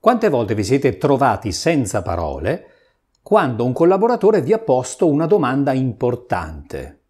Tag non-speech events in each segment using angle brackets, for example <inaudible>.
Quante volte vi siete trovati senza parole quando un collaboratore vi ha posto una domanda importante?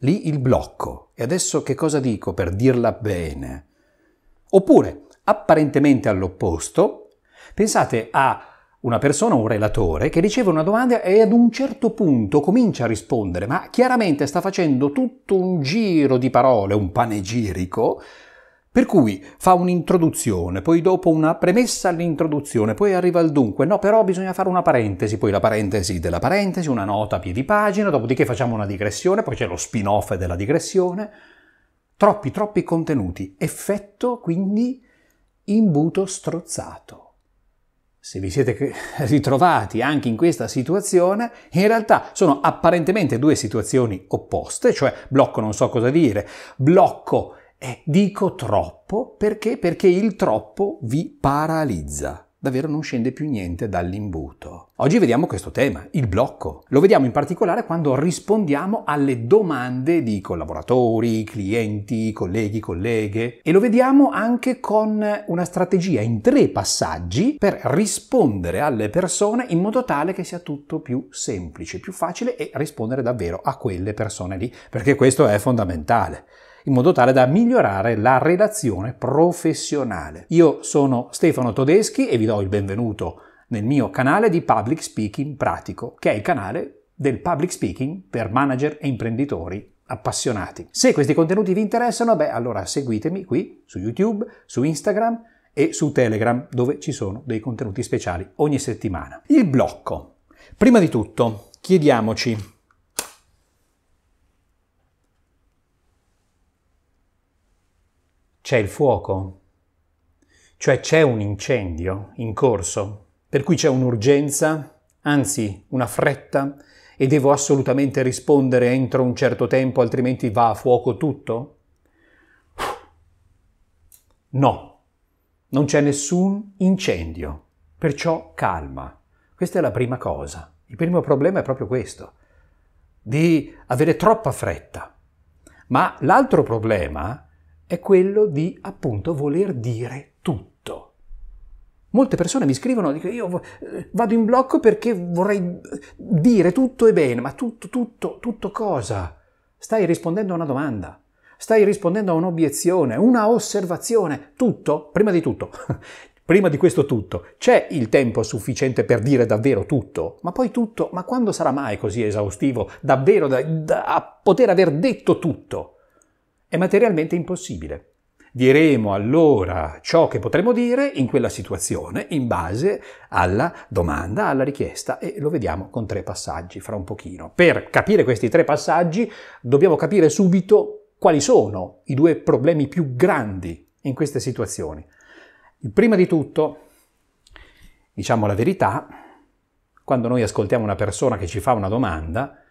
Lì il blocco. E adesso che cosa dico per dirla bene? Oppure, apparentemente all'opposto, pensate a una persona, un relatore, che riceve una domanda e ad un certo punto comincia a rispondere, ma chiaramente sta facendo tutto un giro di parole, un panegirico, per cui fa un'introduzione, poi dopo una premessa all'introduzione, poi arriva al dunque. No, però bisogna fare una parentesi, poi la parentesi della parentesi, una nota a piedi pagina, dopodiché facciamo una digressione, poi c'è lo spin-off della digressione. Troppi, troppi contenuti. Effetto, quindi, imbuto strozzato. Se vi siete <laughs> ritrovati anche in questa situazione, in realtà sono apparentemente due situazioni opposte, cioè blocco non so cosa dire, blocco eh, dico troppo perché? Perché il troppo vi paralizza davvero non scende più niente dall'imbuto. Oggi vediamo questo tema, il blocco. Lo vediamo in particolare quando rispondiamo alle domande di collaboratori, clienti, colleghi, colleghe e lo vediamo anche con una strategia in tre passaggi per rispondere alle persone in modo tale che sia tutto più semplice, più facile e rispondere davvero a quelle persone lì, perché questo è fondamentale in modo tale da migliorare la relazione professionale. Io sono Stefano Todeschi e vi do il benvenuto nel mio canale di Public Speaking Pratico, che è il canale del public speaking per manager e imprenditori appassionati. Se questi contenuti vi interessano, beh, allora seguitemi qui su YouTube, su Instagram e su Telegram, dove ci sono dei contenuti speciali ogni settimana. Il blocco. Prima di tutto, chiediamoci c'è il fuoco, cioè c'è un incendio in corso, per cui c'è un'urgenza, anzi una fretta, e devo assolutamente rispondere entro un certo tempo, altrimenti va a fuoco tutto? No, non c'è nessun incendio, perciò calma. Questa è la prima cosa. Il primo problema è proprio questo, di avere troppa fretta. Ma l'altro problema è quello di appunto voler dire tutto. Molte persone mi scrivono, dico io vado in blocco perché vorrei dire tutto e bene, ma tutto, tutto, tutto cosa? Stai rispondendo a una domanda, stai rispondendo a un'obiezione, una osservazione, tutto, prima di tutto, <laughs> prima di questo tutto, c'è il tempo sufficiente per dire davvero tutto, ma poi tutto, ma quando sarà mai così esaustivo, davvero da, da, a poter aver detto tutto? è materialmente impossibile. Diremo allora ciò che potremmo dire in quella situazione in base alla domanda, alla richiesta e lo vediamo con tre passaggi fra un pochino. Per capire questi tre passaggi dobbiamo capire subito quali sono i due problemi più grandi in queste situazioni. prima di tutto, diciamo la verità, quando noi ascoltiamo una persona che ci fa una domanda,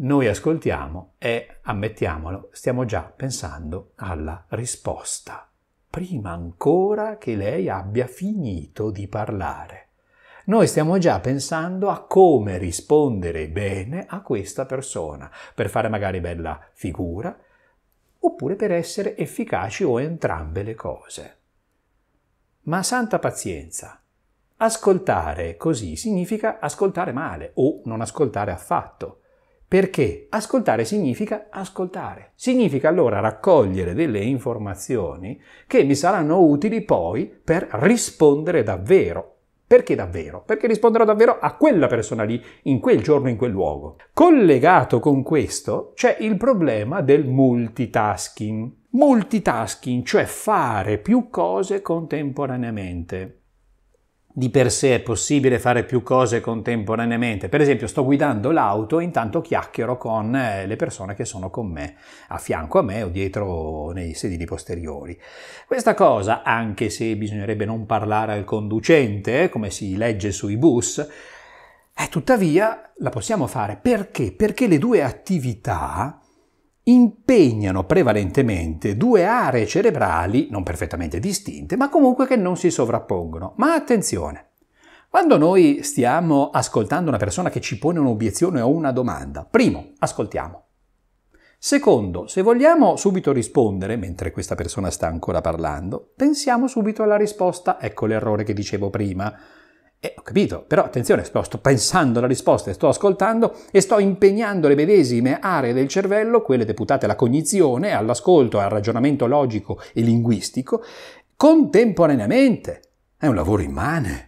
noi ascoltiamo e, ammettiamolo, stiamo già pensando alla risposta, prima ancora che lei abbia finito di parlare. Noi stiamo già pensando a come rispondere bene a questa persona, per fare magari bella figura, oppure per essere efficaci o entrambe le cose. Ma santa pazienza, ascoltare così significa ascoltare male o non ascoltare affatto. Perché ascoltare significa ascoltare. Significa allora raccogliere delle informazioni che mi saranno utili poi per rispondere davvero perché davvero? Perché risponderò davvero a quella persona lì, in quel giorno, in quel luogo. Collegato con questo c'è il problema del multitasking. Multitasking, cioè fare più cose contemporaneamente di per sé è possibile fare più cose contemporaneamente. Per esempio, sto guidando l'auto e intanto chiacchiero con eh, le persone che sono con me, a fianco a me o dietro nei sedili posteriori. Questa cosa, anche se bisognerebbe non parlare al conducente, eh, come si legge sui bus, eh, tuttavia la possiamo fare perché? Perché le due attività impegnano prevalentemente due aree cerebrali non perfettamente distinte, ma comunque che non si sovrappongono. Ma attenzione, quando noi stiamo ascoltando una persona che ci pone un'obiezione o una domanda, primo, ascoltiamo. Secondo, se vogliamo subito rispondere, mentre questa persona sta ancora parlando, pensiamo subito alla risposta. Ecco l'errore che dicevo prima. Eh, ho capito, però attenzione, sto pensando alla risposta, sto ascoltando e sto impegnando le medesime aree del cervello, quelle deputate alla cognizione, all'ascolto, al ragionamento logico e linguistico, contemporaneamente. È un lavoro immane.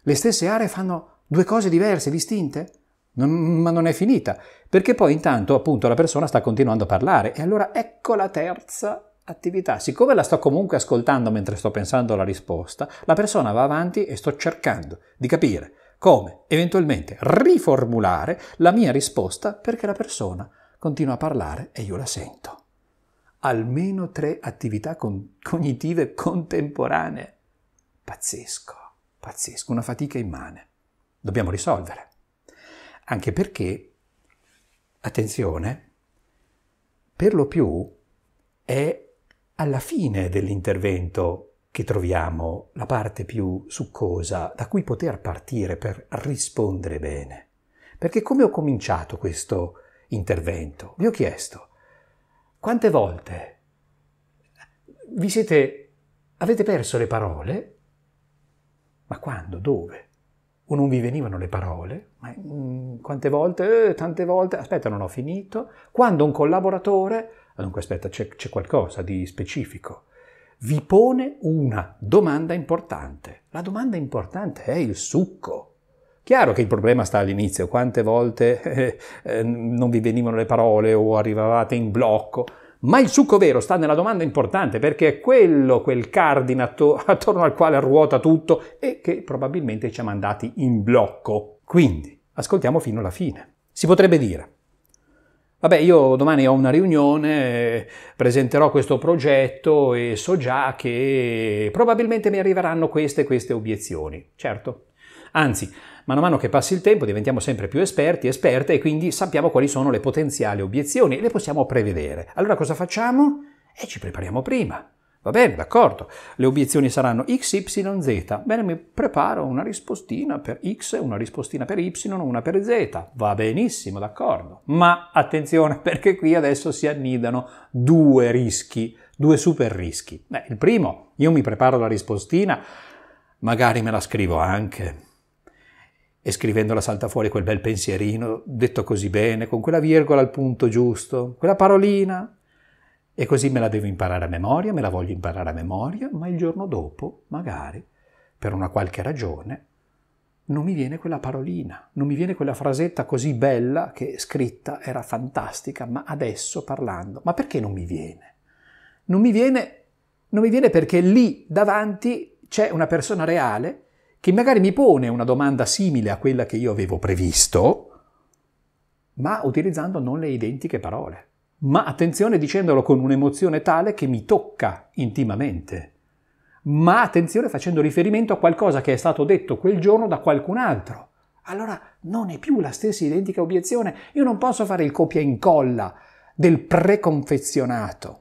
Le stesse aree fanno due cose diverse, distinte? Non, ma non è finita, perché poi intanto appunto la persona sta continuando a parlare e allora ecco la terza attività, siccome la sto comunque ascoltando mentre sto pensando alla risposta, la persona va avanti e sto cercando di capire come eventualmente riformulare la mia risposta perché la persona continua a parlare e io la sento. Almeno tre attività con- cognitive contemporanee. Pazzesco, pazzesco, una fatica immane. Dobbiamo risolvere. Anche perché, attenzione, per lo più è alla fine dell'intervento che troviamo la parte più succosa da cui poter partire per rispondere bene. Perché come ho cominciato questo intervento? Vi ho chiesto quante volte vi siete avete perso le parole? Ma quando? Dove? O non vi venivano le parole? Ma, mh, mm, quante volte? Eh, tante volte. Aspetta, non ho finito. Quando un collaboratore Dunque aspetta, c'è, c'è qualcosa di specifico. Vi pone una domanda importante. La domanda importante è il succo. Chiaro che il problema sta all'inizio, quante volte <laughs> eh, eh, non vi venivano le parole o arrivavate in blocco, ma il succo vero sta nella domanda importante perché è quello, quel cardine attor- <laughs> attorno al quale ruota tutto e che probabilmente ci ha mandati in blocco. Quindi, ascoltiamo fino alla fine. Si potrebbe dire, Vabbè, io domani ho una riunione, presenterò questo progetto e so già che probabilmente mi arriveranno queste e queste obiezioni. Certo. Anzi, man mano che passi il tempo diventiamo sempre più esperti, esperte e quindi sappiamo quali sono le potenziali obiezioni e le possiamo prevedere. Allora cosa facciamo? E eh, ci prepariamo prima. Va bene, d'accordo. Le obiezioni saranno x, y, z. Bene, mi preparo una rispostina per x, una rispostina per y, una per z. Va benissimo, d'accordo. Ma attenzione perché qui adesso si annidano due rischi, due super rischi. Beh, il primo, io mi preparo la rispostina, magari me la scrivo anche. E scrivendola salta fuori quel bel pensierino, detto così bene, con quella virgola al punto giusto, quella parolina, e così me la devo imparare a memoria, me la voglio imparare a memoria, ma il giorno dopo, magari, per una qualche ragione, non mi viene quella parolina, non mi viene quella frasetta così bella che scritta era fantastica, ma adesso parlando, ma perché non mi viene? Non mi viene, non mi viene perché lì davanti c'è una persona reale che magari mi pone una domanda simile a quella che io avevo previsto, ma utilizzando non le identiche parole ma attenzione dicendolo con un'emozione tale che mi tocca intimamente, ma attenzione facendo riferimento a qualcosa che è stato detto quel giorno da qualcun altro. Allora non è più la stessa identica obiezione, io non posso fare il copia e incolla del preconfezionato.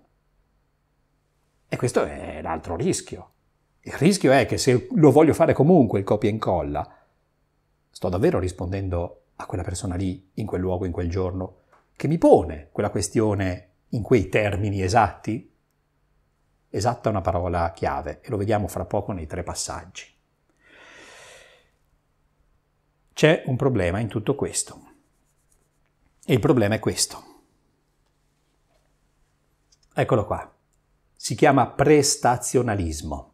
E questo è l'altro rischio. Il rischio è che se lo voglio fare comunque il copia e incolla, sto davvero rispondendo a quella persona lì, in quel luogo, in quel giorno, che mi pone quella questione in quei termini esatti? Esatta è una parola chiave e lo vediamo fra poco nei tre passaggi. C'è un problema in tutto questo. E il problema è questo. Eccolo qua. Si chiama prestazionalismo.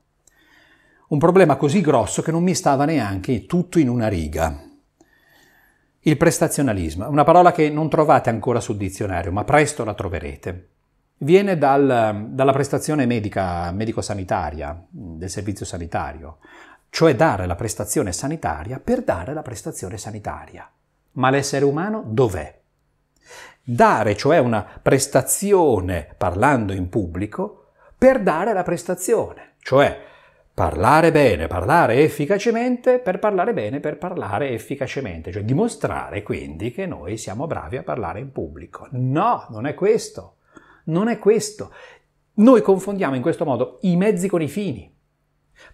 Un problema così grosso che non mi stava neanche tutto in una riga. Il prestazionalismo una parola che non trovate ancora sul dizionario, ma presto la troverete. Viene dal, dalla prestazione medica, medico-sanitaria, del servizio sanitario, cioè dare la prestazione sanitaria per dare la prestazione sanitaria. Ma l'essere umano dov'è? Dare, cioè una prestazione parlando in pubblico, per dare la prestazione, cioè Parlare bene, parlare efficacemente per parlare bene, per parlare efficacemente, cioè dimostrare quindi che noi siamo bravi a parlare in pubblico. No, non è questo, non è questo. Noi confondiamo in questo modo i mezzi con i fini.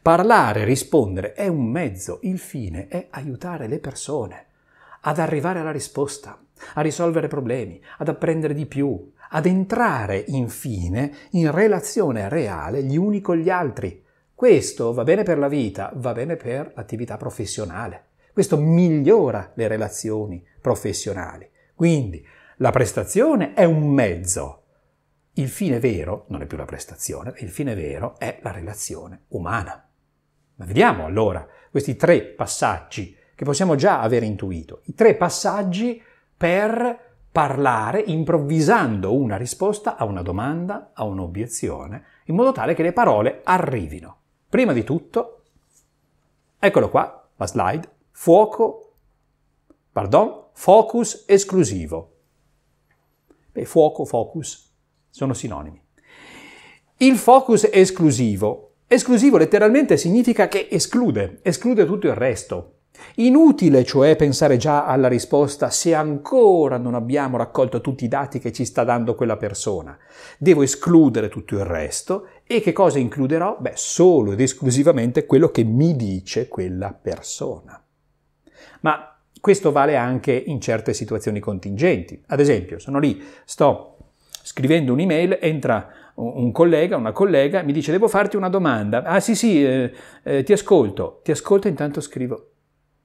Parlare, rispondere è un mezzo, il fine è aiutare le persone ad arrivare alla risposta, a risolvere problemi, ad apprendere di più, ad entrare infine in relazione reale gli uni con gli altri questo va bene per la vita, va bene per l'attività professionale. Questo migliora le relazioni professionali. Quindi la prestazione è un mezzo. Il fine vero non è più la prestazione, il fine vero è la relazione umana. Ma vediamo allora questi tre passaggi che possiamo già aver intuito. I tre passaggi per parlare improvvisando una risposta a una domanda, a un'obiezione, in modo tale che le parole arrivino. Prima di tutto, eccolo qua, la slide, fuoco, pardon, focus esclusivo. Beh, fuoco, focus, sono sinonimi. Il focus esclusivo. Esclusivo letteralmente significa che esclude, esclude tutto il resto. Inutile cioè pensare già alla risposta se ancora non abbiamo raccolto tutti i dati che ci sta dando quella persona. Devo escludere tutto il resto e che cosa includerò? Beh, solo ed esclusivamente quello che mi dice quella persona. Ma questo vale anche in certe situazioni contingenti. Ad esempio, sono lì, sto scrivendo un'email, entra un collega, una collega, mi dice devo farti una domanda. Ah sì sì, eh, eh, ti ascolto. Ti ascolto e intanto scrivo.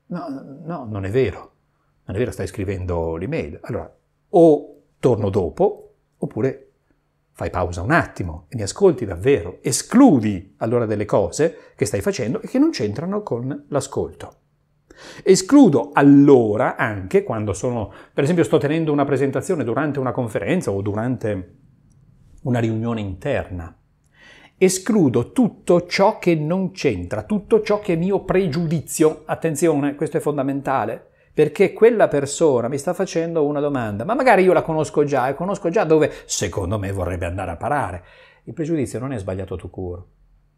No, no, non è vero. Non è vero, stai scrivendo l'email. Allora, o torno dopo, oppure fai pausa un attimo e mi ascolti davvero, escludi allora delle cose che stai facendo e che non c'entrano con l'ascolto. Escludo allora anche quando sono, per esempio, sto tenendo una presentazione durante una conferenza o durante una riunione interna. Escludo tutto ciò che non c'entra, tutto ciò che è mio pregiudizio. Attenzione, questo è fondamentale perché quella persona mi sta facendo una domanda, ma magari io la conosco già e conosco già dove secondo me vorrebbe andare a parare. Il pregiudizio non è sbagliato tu curo.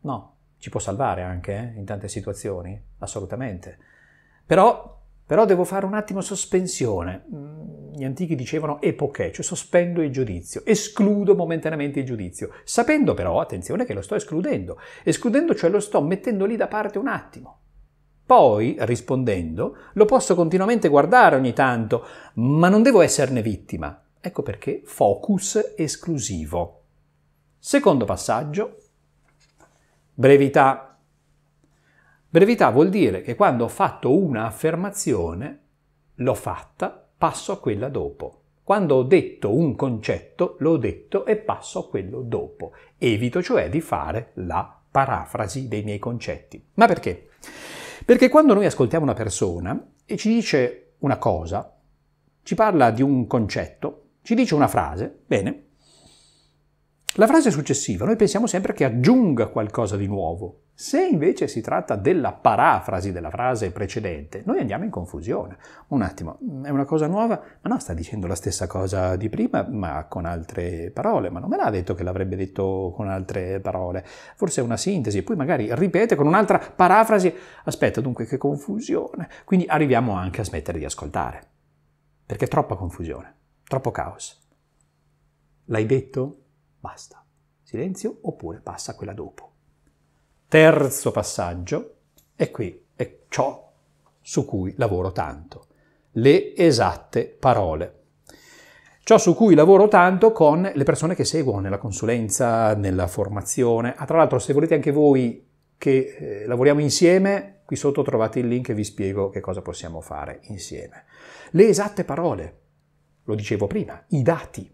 No, ci può salvare anche eh, in tante situazioni, assolutamente. Però, però devo fare un attimo sospensione. Mm, gli antichi dicevano epoche, cioè sospendo il giudizio, escludo momentaneamente il giudizio, sapendo però, attenzione, che lo sto escludendo. Escludendo, cioè lo sto mettendo lì da parte un attimo. Poi, rispondendo, lo posso continuamente guardare ogni tanto, ma non devo esserne vittima. Ecco perché focus esclusivo. Secondo passaggio, brevità. Brevità vuol dire che quando ho fatto una affermazione, l'ho fatta, passo a quella dopo. Quando ho detto un concetto, l'ho detto e passo a quello dopo. Evito cioè di fare la parafrasi dei miei concetti. Ma perché? Perché quando noi ascoltiamo una persona e ci dice una cosa, ci parla di un concetto, ci dice una frase, bene, la frase successiva noi pensiamo sempre che aggiunga qualcosa di nuovo, se invece si tratta della parafrasi della frase precedente, noi andiamo in confusione. Un attimo, mm, è una cosa nuova? Ma no, sta dicendo la stessa cosa di prima, ma con altre parole. Ma non me l'ha detto che l'avrebbe detto con altre parole. Forse è una sintesi, poi magari ripete con un'altra parafrasi. Aspetta, dunque, che confusione. Quindi arriviamo anche a smettere di ascoltare. Perché è troppa confusione, troppo caos. L'hai detto? Basta. Silenzio oppure passa quella dopo. Terzo passaggio, e qui è ciò su cui lavoro tanto, le esatte parole. Ciò su cui lavoro tanto con le persone che seguo nella consulenza, nella formazione. Ah, tra l'altro, se volete anche voi che eh, lavoriamo insieme, qui sotto trovate il link e vi spiego che cosa possiamo fare insieme. Le esatte parole, lo dicevo prima, i dati,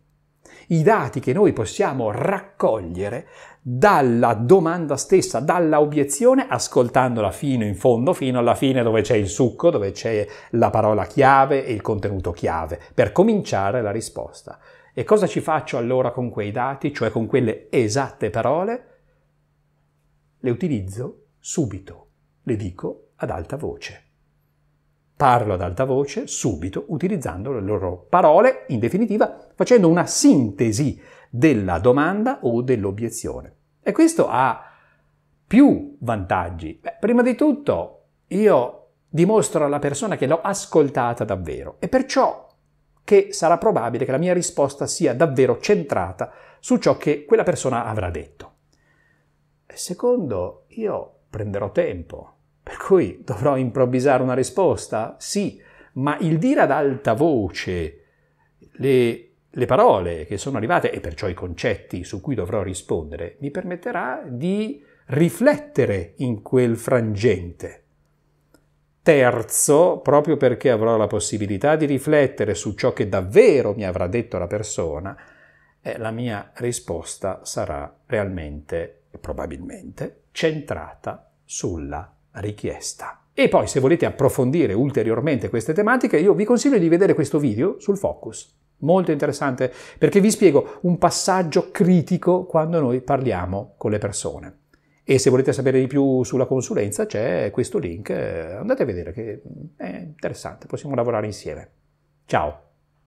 i dati che noi possiamo raccogliere dalla domanda stessa, dalla obiezione, ascoltandola fino in fondo, fino alla fine dove c'è il succo, dove c'è la parola chiave e il contenuto chiave, per cominciare la risposta. E cosa ci faccio allora con quei dati, cioè con quelle esatte parole? Le utilizzo subito, le dico ad alta voce. Parlo ad alta voce subito utilizzando le loro parole, in definitiva facendo una sintesi della domanda o dell'obiezione. E questo ha più vantaggi. Beh, prima di tutto io dimostro alla persona che l'ho ascoltata davvero e perciò che sarà probabile che la mia risposta sia davvero centrata su ciò che quella persona avrà detto. Secondo, io prenderò tempo per cui dovrò improvvisare una risposta? Sì, ma il dire ad alta voce le, le parole che sono arrivate e perciò i concetti su cui dovrò rispondere mi permetterà di riflettere in quel frangente. Terzo, proprio perché avrò la possibilità di riflettere su ciò che davvero mi avrà detto la persona, eh, la mia risposta sarà realmente, probabilmente, centrata sulla richiesta. E poi se volete approfondire ulteriormente queste tematiche, io vi consiglio di vedere questo video sul Focus. Molto interessante perché vi spiego un passaggio critico quando noi parliamo con le persone. E se volete sapere di più sulla consulenza c'è questo link, eh, andate a vedere che è interessante, possiamo lavorare insieme. Ciao!